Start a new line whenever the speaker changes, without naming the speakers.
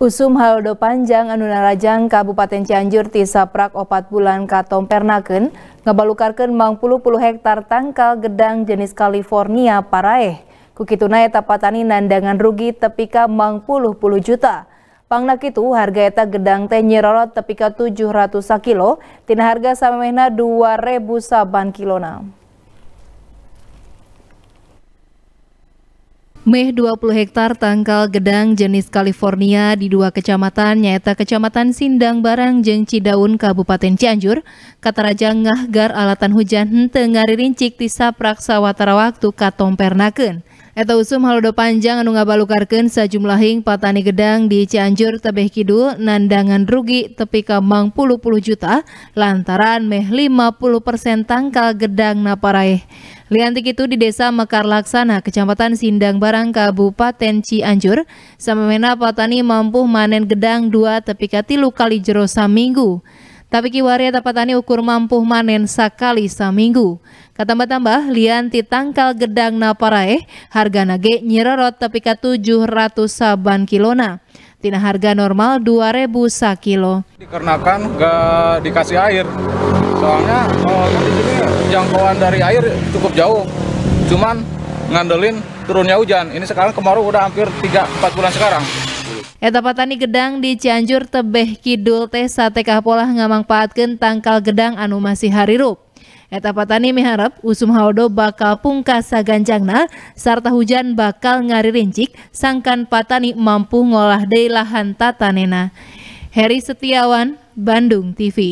Usum Haldo Panjang Anu Narajang Kabupaten Cianjur tisaprak opat bulan katom pernaken ngebalukarkan mang puluh puluh hektar tangkal gedang jenis California paraeh. Kukituna eta patani nandangan rugi tepika mang puluh puluh juta. Pangnak itu harga eta gedang teh nyerorot tepika 700 kilo, tina harga samemehna 2000 saban kilona. Meh 20 hektar tangkal gedang jenis California di dua kecamatan nyata Kecamatan Sindang Barang jeung Cidaun Kabupaten Cianjur, Raja ngahgar alatan hujan henteu ngaririncik tisa praksa watara waktu katompernakeun. Eta usum halodo panjang anu ngabalukarkeun sajumlahing patani gedang di Cianjur tebeh kidul nandangan rugi tepi ka puluh-puluh juta lantaran meh lima puluh persen tangkal gedang naparaeh. Liantik itu di Desa Mekar Laksana, Kecamatan Sindang Barang, Kabupaten Cianjur, mena patani mampu manen gedang dua tepi kati luka kali jero saminggu. Tapi kiwaria tapatani ukur mampu manen sakali saminggu. Katambah-tambah lianti tangkal gedang parae, harga nage nyirorot ka 700 saban kilona. Tina harga normal 2000 sakilo.
Dikarenakan gak dikasih air. Soalnya oh, di sini jangkauan dari air cukup jauh. Cuman ngandelin turunnya hujan. Ini sekarang kemarau udah hampir 3-4 bulan sekarang.
Eta patani gedang di Cianjur tebeh kidul teh sate kapolah paatkan tangkal gedang anu masih harirup. Eta patani miharap usum haodo bakal pungkas saganjangna sarta hujan bakal ngaririncik sangkan patani mampu ngolah daya lahan tatanena. Heri Setiawan, Bandung TV.